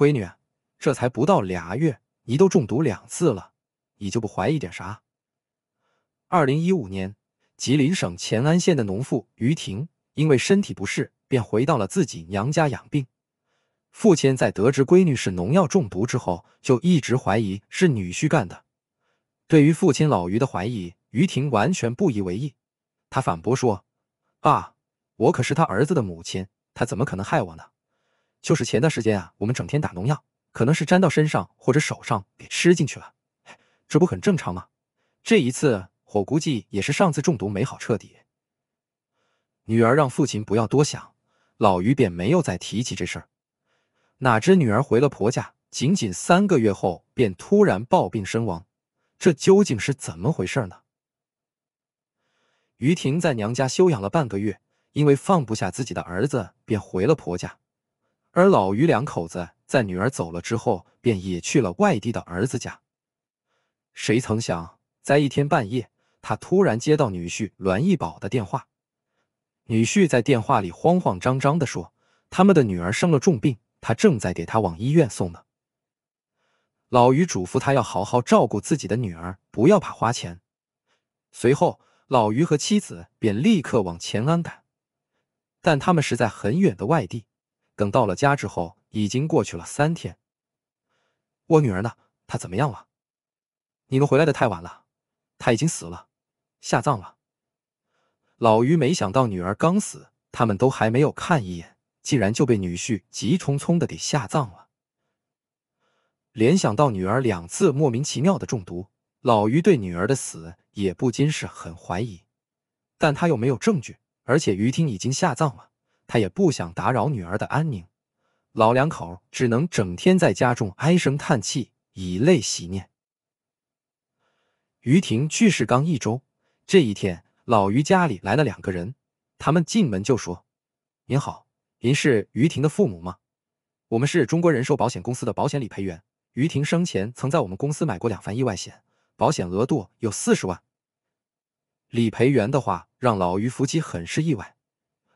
闺女，这才不到俩月，你都中毒两次了，你就不怀疑点啥？二零一五年，吉林省乾安县的农妇于婷因为身体不适，便回到了自己娘家养病。父亲在得知闺女是农药中毒之后，就一直怀疑是女婿干的。对于父亲老于的怀疑，于婷完全不以为意，她反驳说：“爸，我可是他儿子的母亲，他怎么可能害我呢？”就是前段时间啊，我们整天打农药，可能是沾到身上或者手上给吃进去了，这不很正常吗？这一次我估计也是上次中毒没好彻底。女儿让父亲不要多想，老于便没有再提起这事儿。哪知女儿回了婆家，仅仅三个月后便突然暴病身亡，这究竟是怎么回事呢？于婷在娘家休养了半个月，因为放不下自己的儿子，便回了婆家。而老于两口子在女儿走了之后，便也去了外地的儿子家。谁曾想，在一天半夜，他突然接到女婿栾义宝的电话。女婿在电话里慌慌张张地说：“他们的女儿生了重病，他正在给她往医院送呢。”老于嘱咐他要好好照顾自己的女儿，不要怕花钱。随后，老于和妻子便立刻往乾安赶，但他们是在很远的外地。等到了家之后，已经过去了三天。我女儿呢？她怎么样了？你们回来的太晚了，她已经死了，下葬了。老于没想到女儿刚死，他们都还没有看一眼，竟然就被女婿急匆匆的给下葬了。联想到女儿两次莫名其妙的中毒，老于对女儿的死也不禁是很怀疑，但他又没有证据，而且于听已经下葬了。他也不想打扰女儿的安宁，老两口只能整天在家中唉声叹气，以泪洗面。于婷去世刚一周，这一天，老于家里来了两个人，他们进门就说：“您好，您是于婷的父母吗？我们是中国人寿保险公司的保险理赔员，于婷生前曾在我们公司买过两份意外险，保险额度有四十万。”理赔员的话让老于夫妻很是意外。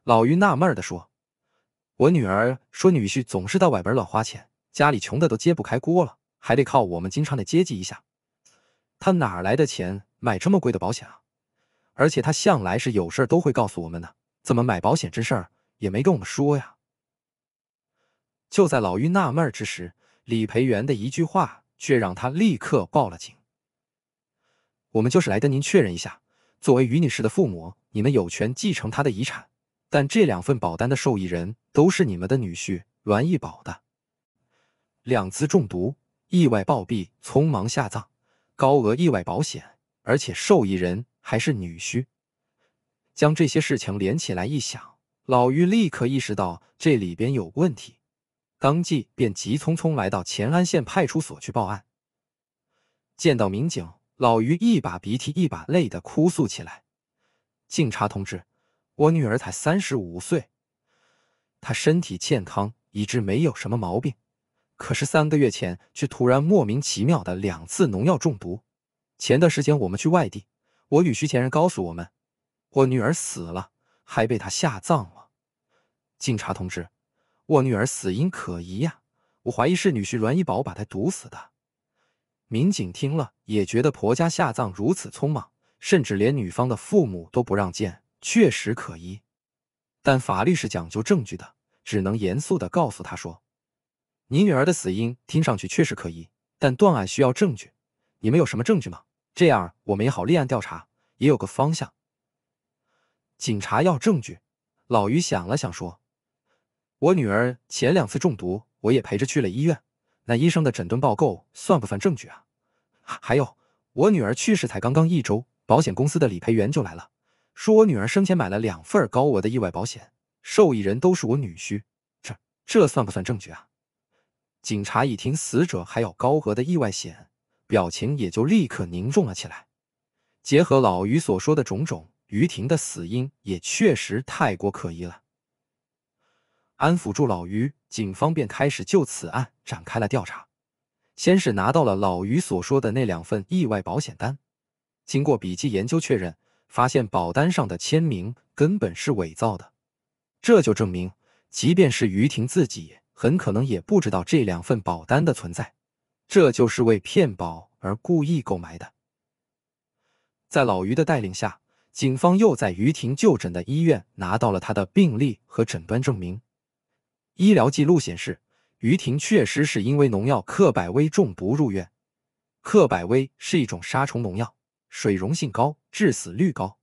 老于纳闷地说：“我女儿说，女婿总是到外边乱花钱，家里穷的都揭不开锅了，还得靠我们经常得接济一下。他哪来的钱买这么贵的保险啊？而且他向来是有事都会告诉我们的，怎么买保险这事儿也没跟我们说呀？”就在老于纳闷之时，理赔员的一句话却让他立刻报了警：“我们就是来跟您确认一下，作为于女士的父母，你们有权继承她的遗产。”但这两份保单的受益人都是你们的女婿栾义宝的。两次中毒、意外暴毙、匆忙下葬、高额意外保险，而且受益人还是女婿。将这些事情连起来一想，老于立刻意识到这里边有问题，当即便急匆匆来到乾安县派出所去报案。见到民警，老于一把鼻涕一把泪的哭诉起来：“警察同志。”我女儿才三十五岁，她身体健康，一直没有什么毛病。可是三个月前却突然莫名其妙的两次农药中毒。前段时间我们去外地，我女婿前人告诉我们，我女儿死了，还被他下葬了。警察同志，我女儿死因可疑呀，我怀疑是女婿阮一宝把她毒死的。民警听了也觉得婆家下葬如此匆忙，甚至连女方的父母都不让见。确实可疑，但法律是讲究证据的，只能严肃的告诉他说：“你女儿的死因听上去确实可疑，但断案需要证据，你们有什么证据吗？这样我们也好立案调查，也有个方向。”警察要证据。老于想了想说：“我女儿前两次中毒，我也陪着去了医院，那医生的诊断报告算不算证据啊？还有，我女儿去世才刚刚一周，保险公司的理赔员就来了。”说我女儿生前买了两份高额的意外保险，受益人都是我女婿，这这算不算证据啊？警察一听死者还有高额的意外险，表情也就立刻凝重了起来。结合老于所说的种种，于婷的死因也确实太过可疑了。安抚住老于，警方便开始就此案展开了调查，先是拿到了老于所说的那两份意外保险单，经过笔迹研究确认。发现保单上的签名根本是伪造的，这就证明，即便是于婷自己，很可能也不知道这两份保单的存在，这就是为骗保而故意购买的。在老于的带领下，警方又在于婷就诊的医院拿到了他的病历和诊断证明。医疗记录显示，于婷确实是因为农药克百威中毒入院，克百威是一种杀虫农药。水溶性高，致死率高，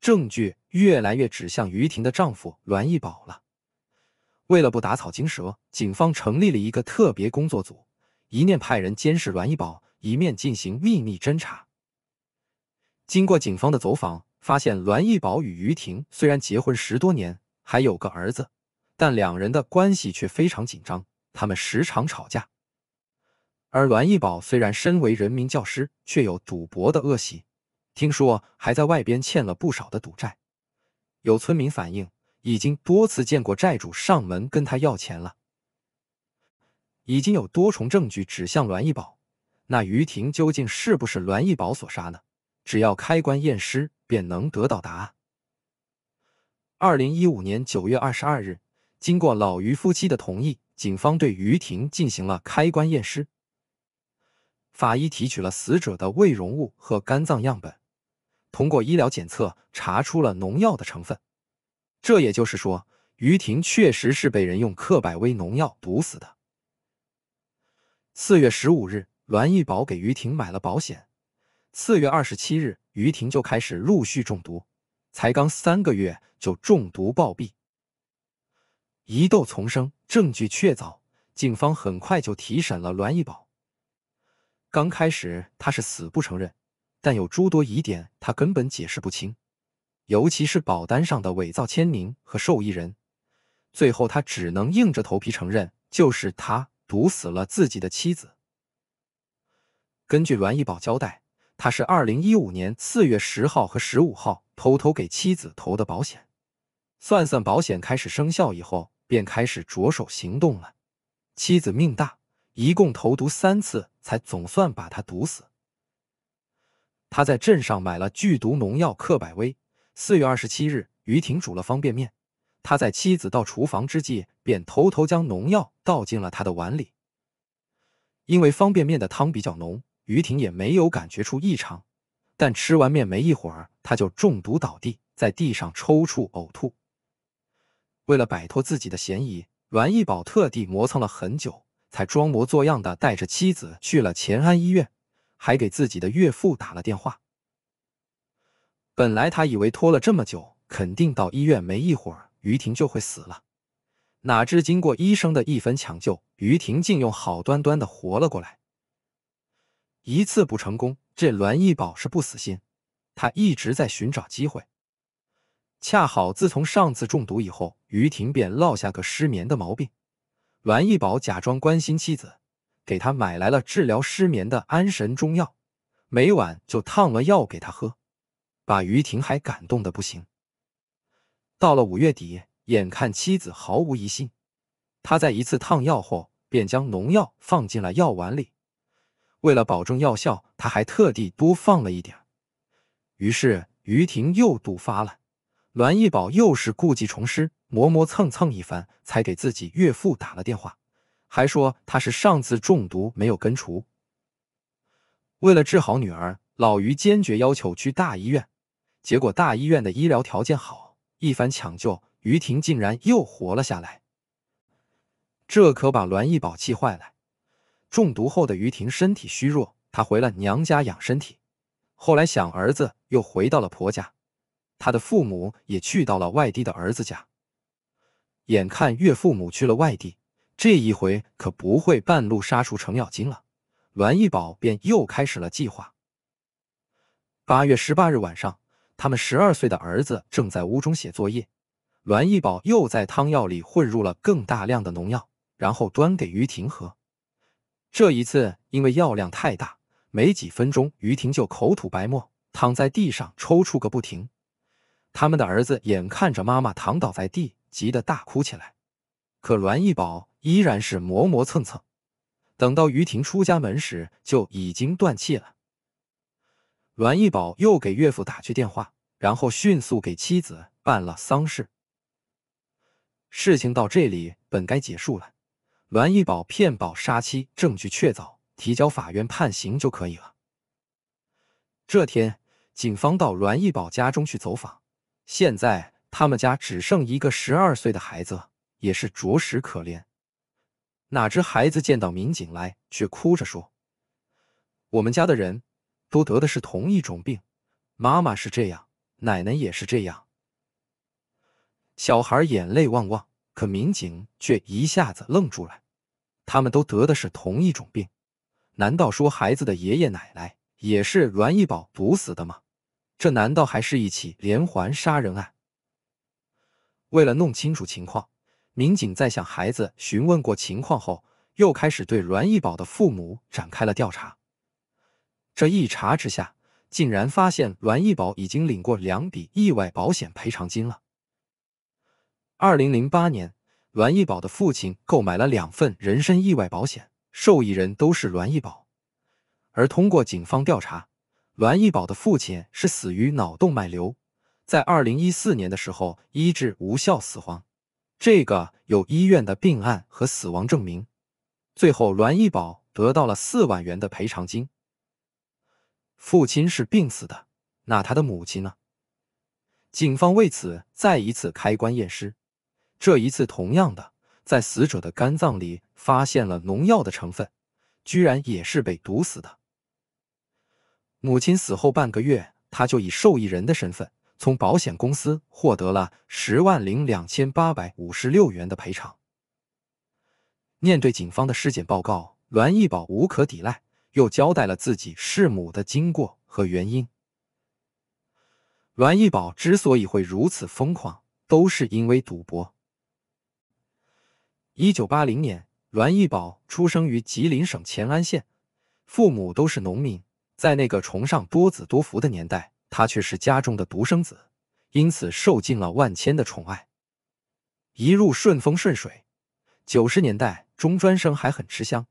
证据越来越指向于婷的丈夫栾义宝了。为了不打草惊蛇，警方成立了一个特别工作组，一面派人监视栾义宝，一面进行秘密侦查。经过警方的走访，发现栾义宝与于婷虽然结婚十多年，还有个儿子，但两人的关系却非常紧张，他们时常吵架。而栾义宝虽然身为人民教师，却有赌博的恶习，听说还在外边欠了不少的赌债。有村民反映，已经多次见过债主上门跟他要钱了。已经有多重证据指向栾义宝，那于婷究竟是不是栾义宝所杀呢？只要开棺验尸，便能得到答案。二零一五年九月二十二日，经过老于夫妻的同意，警方对于婷进行了开棺验尸。法医提取了死者的胃容物和肝脏样本，通过医疗检测查出了农药的成分。这也就是说，于婷确实是被人用克百威农药毒死的。四月十五日，栾义宝给于婷买了保险。四月二十七日，于婷就开始陆续中毒，才刚三个月就中毒暴毙。疑窦丛生，证据确凿，警方很快就提审了栾义宝。刚开始他是死不承认，但有诸多疑点他根本解释不清，尤其是保单上的伪造签名和受益人，最后他只能硬着头皮承认，就是他毒死了自己的妻子。根据栾义宝交代，他是二零一五年四月十号和十五号偷偷给妻子投的保险，算算保险开始生效以后，便开始着手行动了。妻子命大。一共投毒三次，才总算把他毒死。他在镇上买了剧毒农药克百威。四月二十七日，于婷煮了方便面，他在妻子到厨房之际，便偷偷将农药倒进了他的碗里。因为方便面的汤比较浓，于婷也没有感觉出异常。但吃完面没一会儿，他就中毒倒地，在地上抽搐、呕吐。为了摆脱自己的嫌疑，栾义宝特地磨蹭了很久。才装模作样的带着妻子去了乾安医院，还给自己的岳父打了电话。本来他以为拖了这么久，肯定到医院没一会儿，于婷就会死了。哪知经过医生的一番抢救，于婷竟用好端端的活了过来。一次不成功，这栾义宝是不死心，他一直在寻找机会。恰好自从上次中毒以后，于婷便落下个失眠的毛病。栾一宝假装关心妻子，给他买来了治疗失眠的安神中药，每晚就烫了药给他喝，把于廷海感动的不行。到了五月底，眼看妻子毫无疑心，他在一次烫药后，便将农药放进了药碗里。为了保证药效，他还特地多放了一点。于是于廷又毒发了。栾义宝又是故技重施，磨磨蹭蹭一番，才给自己岳父打了电话，还说他是上次中毒没有根除。为了治好女儿，老于坚决要求去大医院。结果大医院的医疗条件好，一番抢救，于婷竟然又活了下来。这可把栾义宝气坏了。中毒后的于婷身体虚弱，她回了娘家养身体。后来想儿子，又回到了婆家。他的父母也去到了外地的儿子家。眼看岳父母去了外地，这一回可不会半路杀出程咬金了。栾义宝便又开始了计划。八月十八日晚上，他们十二岁的儿子正在屋中写作业，栾义宝又在汤药里混入了更大量的农药，然后端给于婷喝。这一次，因为药量太大，没几分钟，于婷就口吐白沫，躺在地上抽搐个不停。他们的儿子眼看着妈妈躺倒在地，急得大哭起来。可栾义宝依然是磨磨蹭蹭。等到于婷出家门时，就已经断气了。栾义宝又给岳父打去电话，然后迅速给妻子办了丧事。事情到这里本该结束了。栾义宝骗保杀妻，证据确凿，提交法院判刑就可以了。这天，警方到栾义宝家中去走访。现在他们家只剩一个十二岁的孩子，也是着实可怜。哪知孩子见到民警来，却哭着说：“我们家的人都得的是同一种病，妈妈是这样，奶奶也是这样。”小孩眼泪汪汪，可民警却一下子愣住了。他们都得的是同一种病，难道说孩子的爷爷奶奶也是栾义宝毒死的吗？这难道还是一起连环杀人案？为了弄清楚情况，民警在向孩子询问过情况后，又开始对栾义宝的父母展开了调查。这一查之下，竟然发现栾义宝已经领过两笔意外保险赔偿金了。二零零八年，栾义宝的父亲购买了两份人身意外保险，受益人都是栾义宝。而通过警方调查，栾一宝的父亲是死于脑动脉瘤，在二零一四年的时候医治无效死亡，这个有医院的病案和死亡证明。最后，栾一宝得到了四万元的赔偿金。父亲是病死的，那他的母亲呢？警方为此再一次开棺验尸，这一次同样的在死者的肝脏里发现了农药的成分，居然也是被毒死的。母亲死后半个月，他就以受益人的身份从保险公司获得了十万零两千八百五十六元的赔偿。面对警方的尸检报告，栾义宝无可抵赖，又交代了自己弑母的经过和原因。栾义宝之所以会如此疯狂，都是因为赌博。一九八零年，栾义宝出生于吉林省乾安县，父母都是农民。在那个崇尚多子多福的年代，他却是家中的独生子，因此受尽了万千的宠爱，一路顺风顺水。九十年代中专生还很吃香，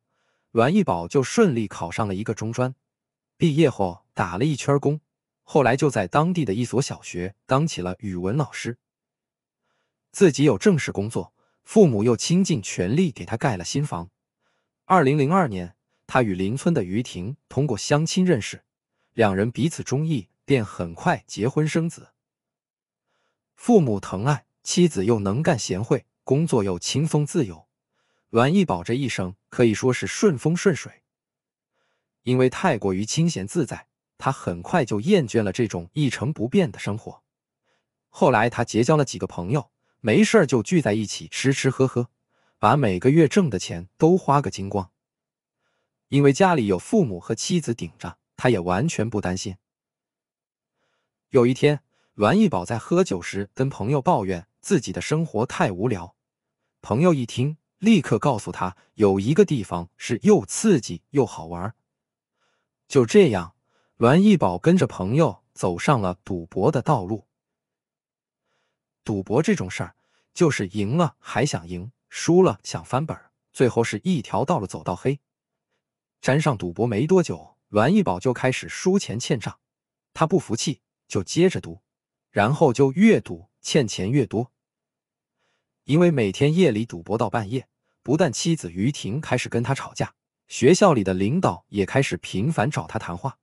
阮义宝就顺利考上了一个中专。毕业后打了一圈工，后来就在当地的一所小学当起了语文老师。自己有正式工作，父母又倾尽全力给他盖了新房。二零零二年。他与邻村的于婷通过相亲认识，两人彼此中意，便很快结婚生子。父母疼爱，妻子又能干贤惠，工作又轻松自由，阮义宝这一生可以说是顺风顺水。因为太过于清闲自在，他很快就厌倦了这种一成不变的生活。后来他结交了几个朋友，没事就聚在一起吃吃喝喝，把每个月挣的钱都花个精光。因为家里有父母和妻子顶着，他也完全不担心。有一天，栾一宝在喝酒时跟朋友抱怨自己的生活太无聊，朋友一听，立刻告诉他有一个地方是又刺激又好玩。就这样，栾一宝跟着朋友走上了赌博的道路。赌博这种事儿，就是赢了还想赢，输了想翻本，最后是一条道路走到黑。沾上赌博没多久，栾一宝就开始输钱欠账。他不服气，就接着赌，然后就越赌欠钱越多。因为每天夜里赌博到半夜，不但妻子于婷开始跟他吵架，学校里的领导也开始频繁找他谈话。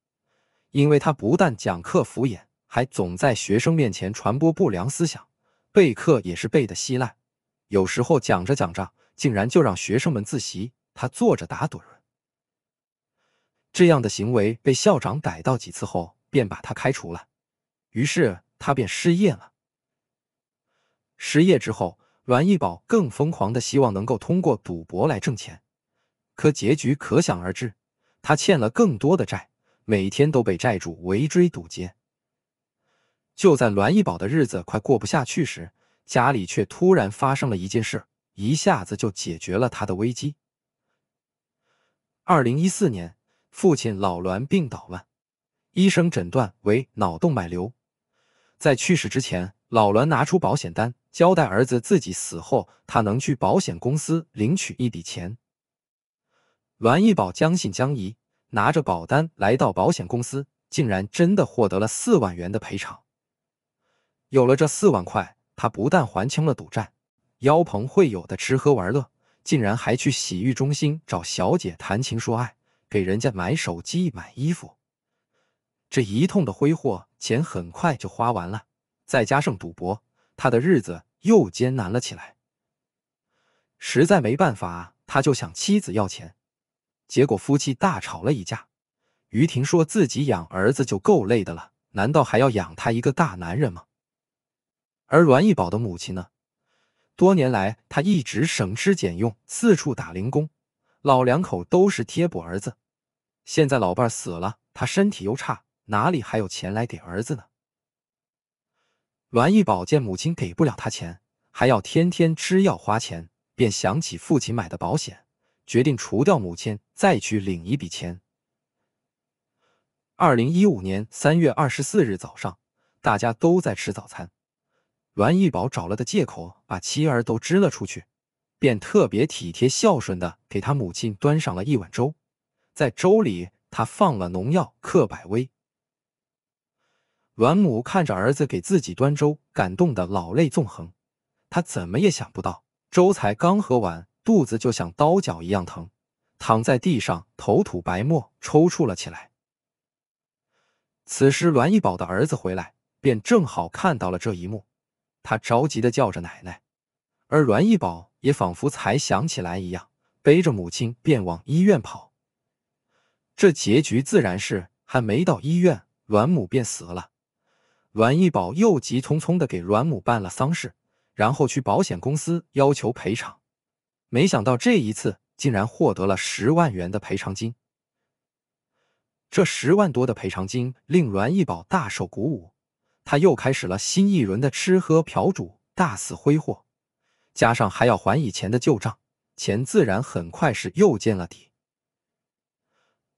因为他不但讲课敷衍，还总在学生面前传播不良思想，备课也是备的稀烂。有时候讲着讲着，竟然就让学生们自习，他坐着打盹儿。这样的行为被校长逮到几次后，便把他开除了。于是他便失业了。失业之后，栾义宝更疯狂的希望能够通过赌博来挣钱，可结局可想而知，他欠了更多的债，每天都被债主围追堵截。就在栾义宝的日子快过不下去时，家里却突然发生了一件事，一下子就解决了他的危机。二零一四年。父亲老栾病倒了，医生诊断为脑动脉瘤。在去世之前，老栾拿出保险单，交代儿子自己死后他能去保险公司领取一笔钱。栾一宝将信将疑，拿着保单来到保险公司，竟然真的获得了四万元的赔偿。有了这四万块，他不但还清了赌债，邀朋会友的吃喝玩乐，竟然还去洗浴中心找小姐谈情说爱。给人家买手机、买衣服，这一通的挥霍，钱很快就花完了。再加上赌博，他的日子又艰难了起来。实在没办法，他就向妻子要钱，结果夫妻大吵了一架。于婷说自己养儿子就够累的了，难道还要养他一个大男人吗？而栾义宝的母亲呢？多年来，他一直省吃俭用，四处打零工。老两口都是贴补儿子，现在老伴死了，他身体又差，哪里还有钱来给儿子呢？栾玉宝见母亲给不了他钱，还要天天吃药花钱，便想起父亲买的保险，决定除掉母亲，再去领一笔钱。二零一五年三月二十四日早上，大家都在吃早餐，栾玉宝找了个借口，把妻儿都支了出去。便特别体贴孝顺的给他母亲端上了一碗粥，在粥里他放了农药克百威。阮母看着儿子给自己端粥，感动的老泪纵横。他怎么也想不到，粥才刚喝完，肚子就像刀绞一样疼，躺在地上头吐白沫，抽搐了起来。此时，栾一宝的儿子回来，便正好看到了这一幕，他着急的叫着奶奶。而栾义宝也仿佛才想起来一样，背着母亲便往医院跑。这结局自然是还没到医院，栾母便死了。栾义宝又急匆匆地给栾母办了丧事，然后去保险公司要求赔偿。没想到这一次竟然获得了十万元的赔偿金。这十万多的赔偿金令栾义宝大受鼓舞，他又开始了新一轮的吃喝嫖赌，大肆挥霍。加上还要还以前的旧账，钱自然很快是又见了底。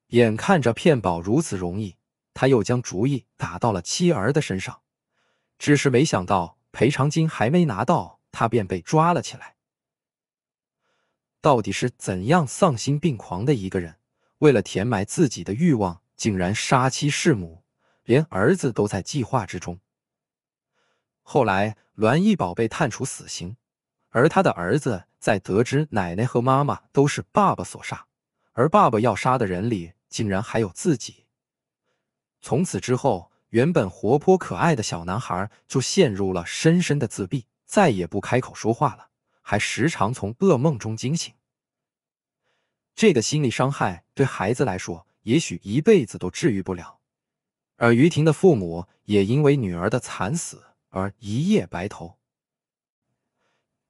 眼看着骗保如此容易，他又将主意打到了妻儿的身上。只是没想到赔偿金还没拿到，他便被抓了起来。到底是怎样丧心病狂的一个人？为了填埋自己的欲望，竟然杀妻弑母，连儿子都在计划之中。后来，栾义宝被判处死刑。而他的儿子在得知奶奶和妈妈都是爸爸所杀，而爸爸要杀的人里竟然还有自己。从此之后，原本活泼可爱的小男孩就陷入了深深的自闭，再也不开口说话了，还时常从噩梦中惊醒。这个心理伤害对孩子来说，也许一辈子都治愈不了。而于婷的父母也因为女儿的惨死而一夜白头。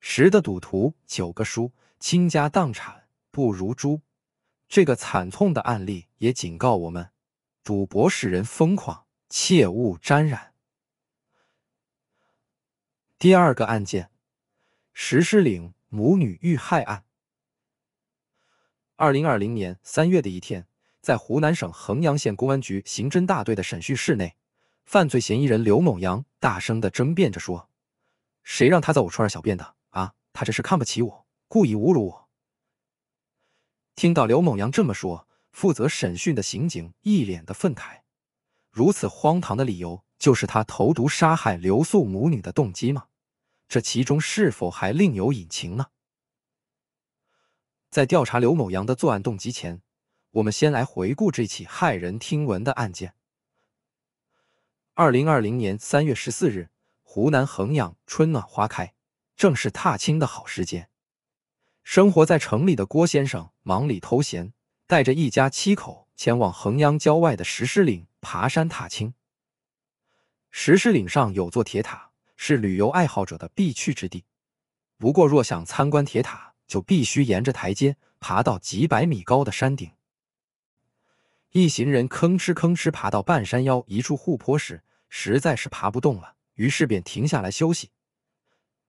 十的赌徒九个输，倾家荡产不如猪。这个惨痛的案例也警告我们，赌博使人疯狂，切勿沾染。第二个案件，石狮岭母女遇害案。二零二零年三月的一天，在湖南省衡阳县公安局刑侦大队的审讯室内，犯罪嫌疑人刘某阳大声的争辩着说：“谁让他在我串上小便的？”他这是看不起我，故意侮辱我。听到刘某阳这么说，负责审讯的刑警一脸的愤慨。如此荒唐的理由，就是他投毒杀害刘素母女的动机吗？这其中是否还另有隐情呢？在调查刘某阳的作案动机前，我们先来回顾这起骇人听闻的案件。二零二零年三月十四日，湖南衡阳春暖花开。正是踏青的好时间。生活在城里的郭先生忙里偷闲，带着一家七口前往衡阳郊外的石狮岭爬山踏青。石狮岭上有座铁塔，是旅游爱好者的必去之地。不过，若想参观铁塔，就必须沿着台阶爬到几百米高的山顶。一行人吭哧吭哧爬到半山腰一处护坡时，实在是爬不动了，于是便停下来休息。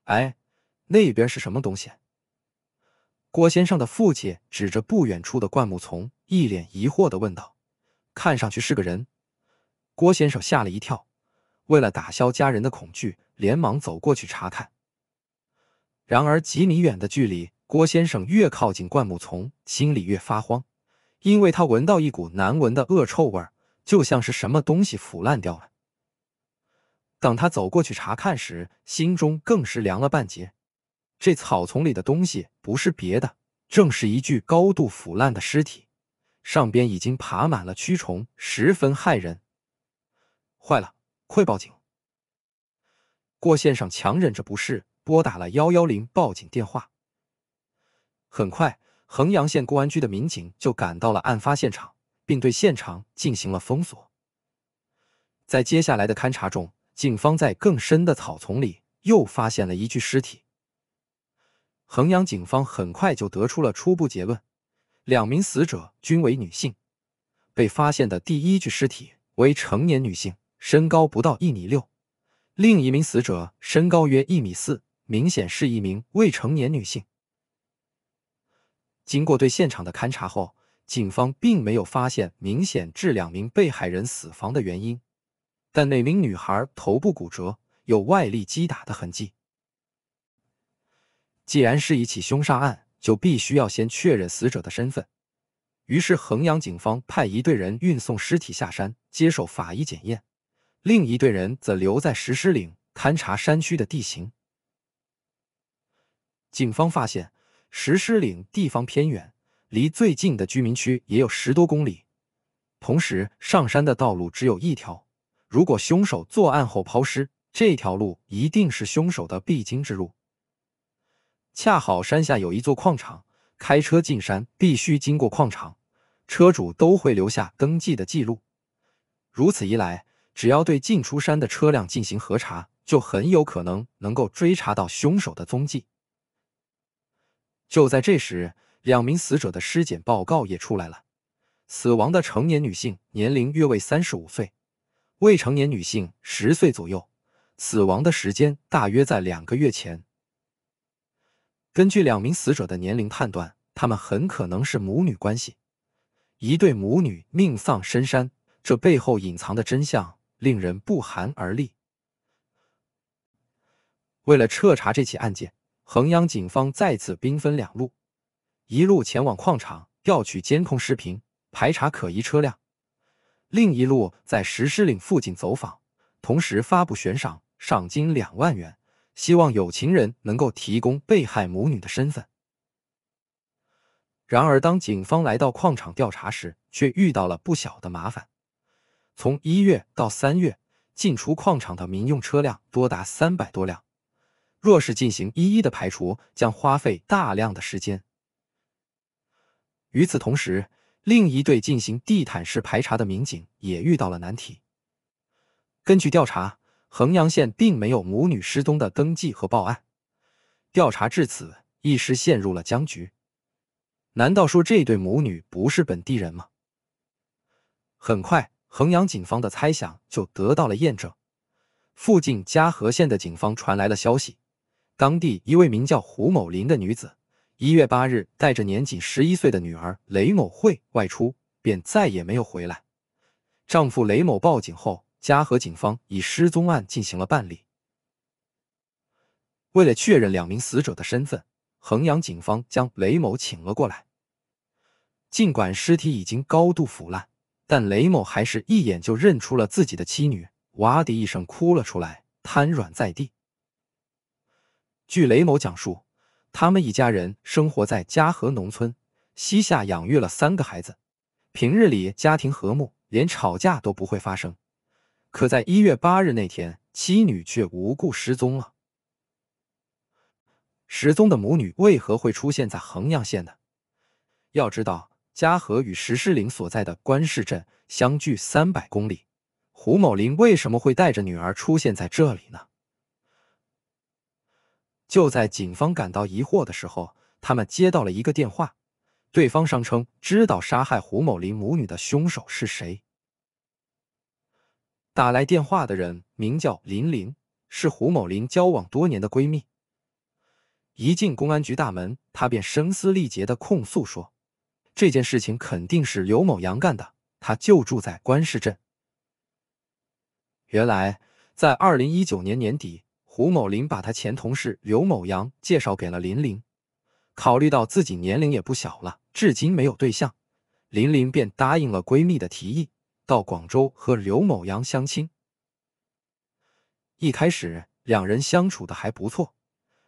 哎，那边是什么东西？郭先生的父亲指着不远处的灌木丛，一脸疑惑的问道：“看上去是个人。”郭先生吓了一跳，为了打消家人的恐惧，连忙走过去查看。然而几米远的距离，郭先生越靠近灌木丛，心里越发慌，因为他闻到一股难闻的恶臭味，就像是什么东西腐烂掉了。等他走过去查看时，心中更是凉了半截。这草丛里的东西不是别的，正是一具高度腐烂的尸体，上边已经爬满了蛆虫，十分骇人。坏了，快报警！郭先生强忍着不适，拨打了幺幺零报警电话。很快，衡阳县公安局的民警就赶到了案发现场，并对现场进行了封锁。在接下来的勘查中，警方在更深的草丛里又发现了一具尸体。衡阳警方很快就得出了初步结论：两名死者均为女性。被发现的第一具尸体为成年女性，身高不到一米六；另一名死者身高约一米四，明显是一名未成年女性。经过对现场的勘查后，警方并没有发现明显致两名被害人死亡的原因。但那名女孩头部骨折，有外力击打的痕迹。既然是一起凶杀案，就必须要先确认死者的身份。于是，衡阳警方派一队人运送尸体下山，接受法医检验；另一队人则留在石狮岭勘察山区的地形。警方发现，石狮岭地方偏远，离最近的居民区也有十多公里，同时上山的道路只有一条。如果凶手作案后抛尸，这条路一定是凶手的必经之路。恰好山下有一座矿场，开车进山必须经过矿场，车主都会留下登记的记录。如此一来，只要对进出山的车辆进行核查，就很有可能能够追查到凶手的踪迹。就在这时，两名死者的尸检报告也出来了，死亡的成年女性年龄约为三十五岁。未成年女性十岁左右，死亡的时间大约在两个月前。根据两名死者的年龄判断，他们很可能是母女关系。一对母女命丧深山，这背后隐藏的真相令人不寒而栗。为了彻查这起案件，衡阳警方再次兵分两路，一路前往矿场调取监控视频，排查可疑车辆。另一路在石狮岭附近走访，同时发布悬赏，赏金两万元，希望有情人能够提供被害母女的身份。然而，当警方来到矿场调查时，却遇到了不小的麻烦。从一月到三月，进出矿场的民用车辆多达三百多辆，若是进行一一的排除，将花费大量的时间。与此同时，另一队进行地毯式排查的民警也遇到了难题。根据调查，衡阳县并没有母女失踪的登记和报案，调查至此一时陷入了僵局。难道说这对母女不是本地人吗？很快，衡阳警方的猜想就得到了验证。附近嘉禾县的警方传来了消息，当地一位名叫胡某林的女子。一月八日，带着年仅十一岁的女儿雷某慧外出，便再也没有回来。丈夫雷某报警后，嘉禾警方以失踪案进行了办理。为了确认两名死者的身份，衡阳警方将雷某请了过来。尽管尸体已经高度腐烂，但雷某还是一眼就认出了自己的妻女，哇的一声哭了出来，瘫软在地。据雷某讲述。他们一家人生活在嘉禾农村，膝下养育了三个孩子，平日里家庭和睦，连吵架都不会发生。可在一月八日那天，妻女却无故失踪了。失踪的母女为何会出现在衡阳县呢？要知道，嘉禾与石狮岭所在的关市镇相距三百公里，胡某林为什么会带着女儿出现在这里呢？就在警方感到疑惑的时候，他们接到了一个电话，对方声称知道杀害胡某林母女的凶手是谁。打来电话的人名叫林玲，是胡某林交往多年的闺蜜。一进公安局大门，她便声嘶力竭的控诉说：“这件事情肯定是刘某阳干的，他就住在官市镇。”原来，在二零一九年年底。胡某林把他前同事刘某阳介绍给了林林。考虑到自己年龄也不小了，至今没有对象，林林便答应了闺蜜的提议，到广州和刘某阳相亲。一开始，两人相处的还不错。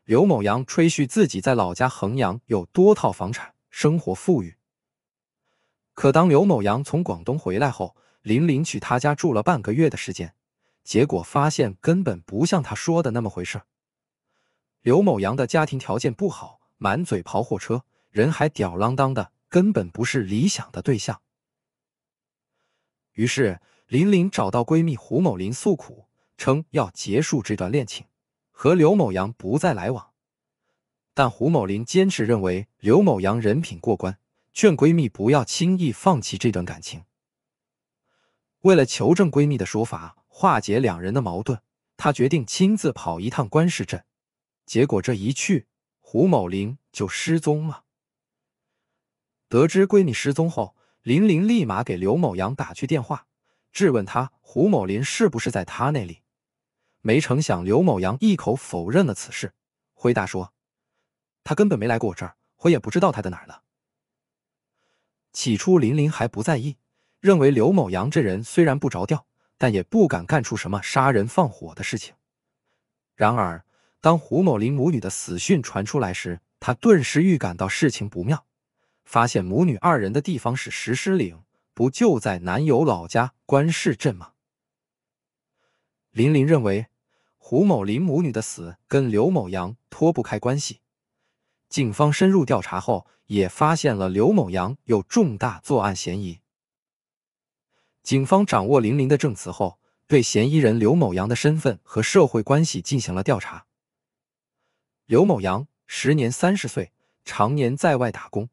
刘某阳吹嘘自己在老家衡阳有多套房产，生活富裕。可当刘某阳从广东回来后，林林去他家住了半个月的时间。结果发现根本不像他说的那么回事。刘某阳的家庭条件不好，满嘴跑火车，人还吊郎当的，根本不是理想的对象。于是，林林找到闺蜜胡某林诉苦，称要结束这段恋情，和刘某阳不再来往。但胡某林坚持认为刘某阳人品过关，劝闺蜜不要轻易放弃这段感情。为了求证闺蜜的说法。化解两人的矛盾，他决定亲自跑一趟关市镇。结果这一去，胡某林就失踪了。得知闺女失踪后，林林立马给刘某阳打去电话，质问他胡某林是不是在他那里。没成想，刘某阳一口否认了此事，回答说他根本没来过我这儿，我也不知道他在哪儿呢。起初林林还不在意，认为刘某阳这人虽然不着调。但也不敢干出什么杀人放火的事情。然而，当胡某林母女的死讯传出来时，他顿时预感到事情不妙。发现母女二人的地方是石狮岭，不就在南友老家关市镇吗？林林认为胡某林母女的死跟刘某阳脱不开关系。警方深入调查后，也发现了刘某阳有重大作案嫌疑。警方掌握玲玲的证词后，对嫌疑人刘某阳的身份和社会关系进行了调查。刘某阳时年三十岁，常年在外打工，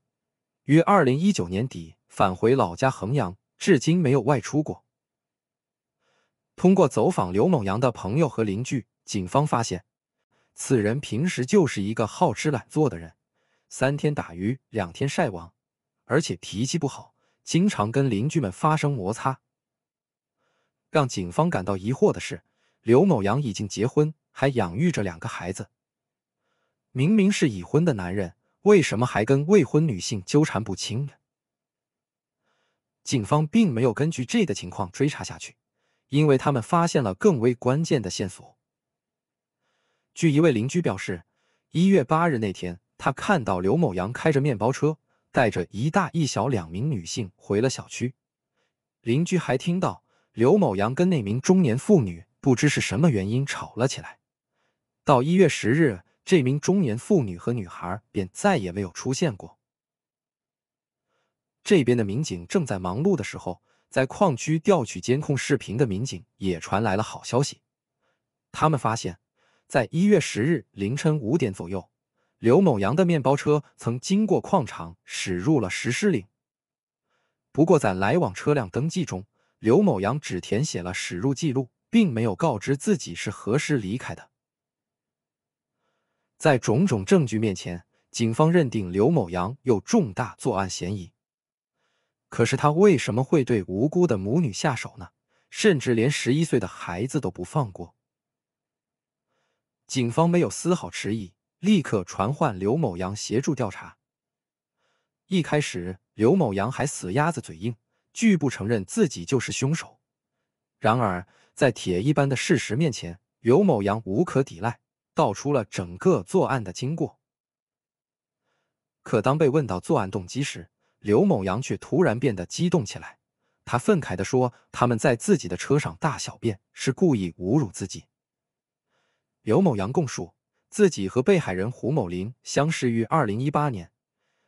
于二零一九年底返回老家衡阳，至今没有外出过。通过走访刘某阳的朋友和邻居，警方发现此人平时就是一个好吃懒做的人，三天打鱼两天晒网，而且脾气不好。经常跟邻居们发生摩擦，让警方感到疑惑的是，刘某阳已经结婚，还养育着两个孩子。明明是已婚的男人，为什么还跟未婚女性纠缠不清呢？警方并没有根据这的情况追查下去，因为他们发现了更为关键的线索。据一位邻居表示，一月八日那天，他看到刘某阳开着面包车。带着一大一小两名女性回了小区，邻居还听到刘某阳跟那名中年妇女不知是什么原因吵了起来。到一月十日，这名中年妇女和女孩便再也没有出现过。这边的民警正在忙碌的时候，在矿区调取监控视频的民警也传来了好消息，他们发现，在一月十日凌晨五点左右。刘某阳的面包车曾经过矿场，驶入了石狮岭。不过，在来往车辆登记中，刘某阳只填写了驶入记录，并没有告知自己是何时离开的。在种种证据面前，警方认定刘某阳有重大作案嫌疑。可是，他为什么会对无辜的母女下手呢？甚至连十一岁的孩子都不放过。警方没有丝毫迟疑。立刻传唤刘某阳协助调查。一开始，刘某阳还死鸭子嘴硬，拒不承认自己就是凶手。然而，在铁一般的事实面前，刘某阳无可抵赖，道出了整个作案的经过。可当被问到作案动机时，刘某阳却突然变得激动起来。他愤慨地说：“他们在自己的车上大小便，是故意侮辱自己。”刘某阳供述。自己和被害人胡某林相识于二零一八年，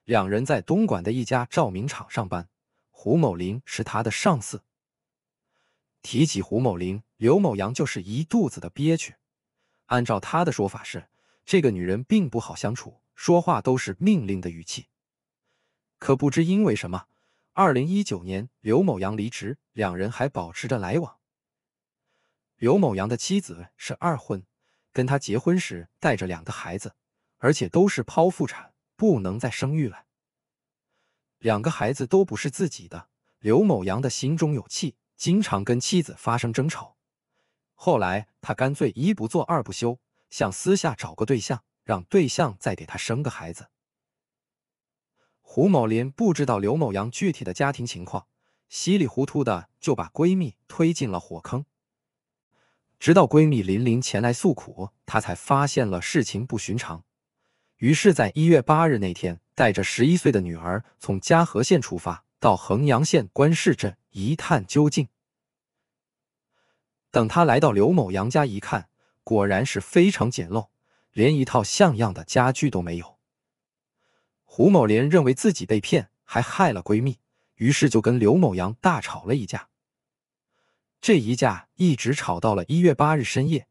两人在东莞的一家照明厂上班，胡某林是他的上司。提起胡某林，刘某阳就是一肚子的憋屈。按照他的说法是，这个女人并不好相处，说话都是命令的语气。可不知因为什么，二零一九年刘某阳离职，两人还保持着来往。刘某阳的妻子是二婚。跟他结婚时带着两个孩子，而且都是剖腹产，不能再生育了。两个孩子都不是自己的。刘某阳的心中有气，经常跟妻子发生争吵。后来他干脆一不做二不休，想私下找个对象，让对象再给他生个孩子。胡某林不知道刘某阳具体的家庭情况，稀里糊涂的就把闺蜜推进了火坑。直到闺蜜琳琳前来诉苦，她才发现了事情不寻常。于是，在一月八日那天，带着十一岁的女儿从嘉禾县出发，到衡阳县关市镇一探究竟。等她来到刘某阳家一看，果然是非常简陋，连一套像样的家具都没有。胡某莲认为自己被骗，还害了闺蜜，于是就跟刘某阳大吵了一架。这一架一直吵到了一月八日深夜，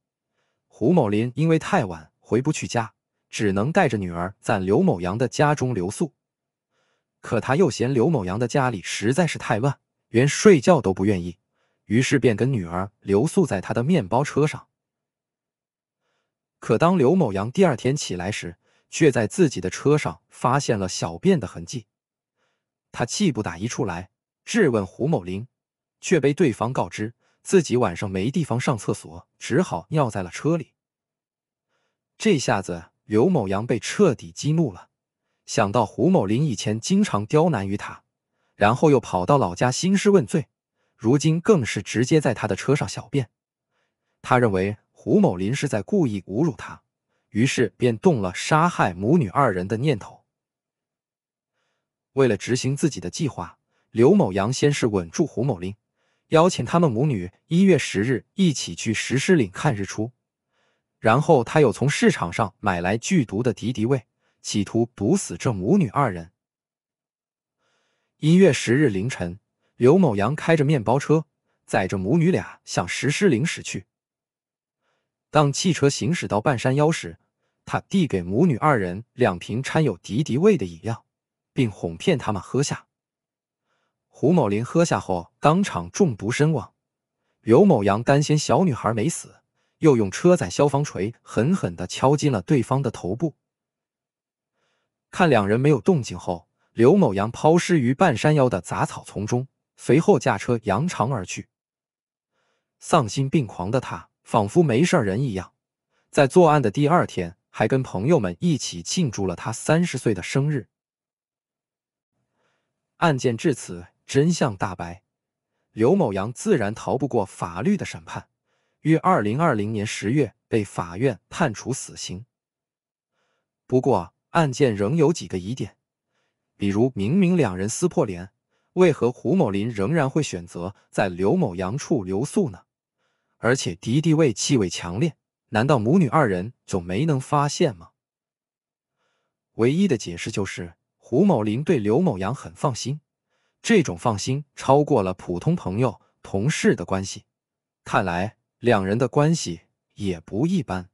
胡某林因为太晚回不去家，只能带着女儿在刘某阳的家中留宿。可他又嫌刘某阳的家里实在是太乱，连睡觉都不愿意，于是便跟女儿留宿在他的面包车上。可当刘某阳第二天起来时，却在自己的车上发现了小便的痕迹，他气不打一处来，质问胡某林，却被对方告知。自己晚上没地方上厕所，只好尿在了车里。这下子，刘某阳被彻底激怒了。想到胡某林以前经常刁难于他，然后又跑到老家兴师问罪，如今更是直接在他的车上小便，他认为胡某林是在故意侮辱他，于是便动了杀害母女二人的念头。为了执行自己的计划，刘某阳先是稳住胡某林。邀请他们母女一月十日一起去石狮岭看日出，然后他又从市场上买来剧毒的敌敌畏，企图毒死这母女二人。一月十日凌晨，刘某阳开着面包车载着母女俩向石狮岭驶去。当汽车行驶到半山腰时，他递给母女二人两瓶掺有敌敌畏的饮料，并哄骗他们喝下。胡某林喝下后，当场中毒身亡。刘某阳担心小女孩没死，又用车载消防锤狠狠地敲进了对方的头部。看两人没有动静后，刘某阳抛尸于半山腰的杂草丛中，随后驾车扬长而去。丧心病狂的他，仿佛没事人一样，在作案的第二天还跟朋友们一起庆祝了他三十岁的生日。案件至此。真相大白，刘某阳自然逃不过法律的审判，于二零二零年十月被法院判处死刑。不过案件仍有几个疑点，比如明明两人撕破脸，为何胡某林仍然会选择在刘某阳处留宿呢？而且敌敌畏气味强烈，难道母女二人就没能发现吗？唯一的解释就是胡某林对刘某阳很放心。这种放心超过了普通朋友、同事的关系，看来两人的关系也不一般。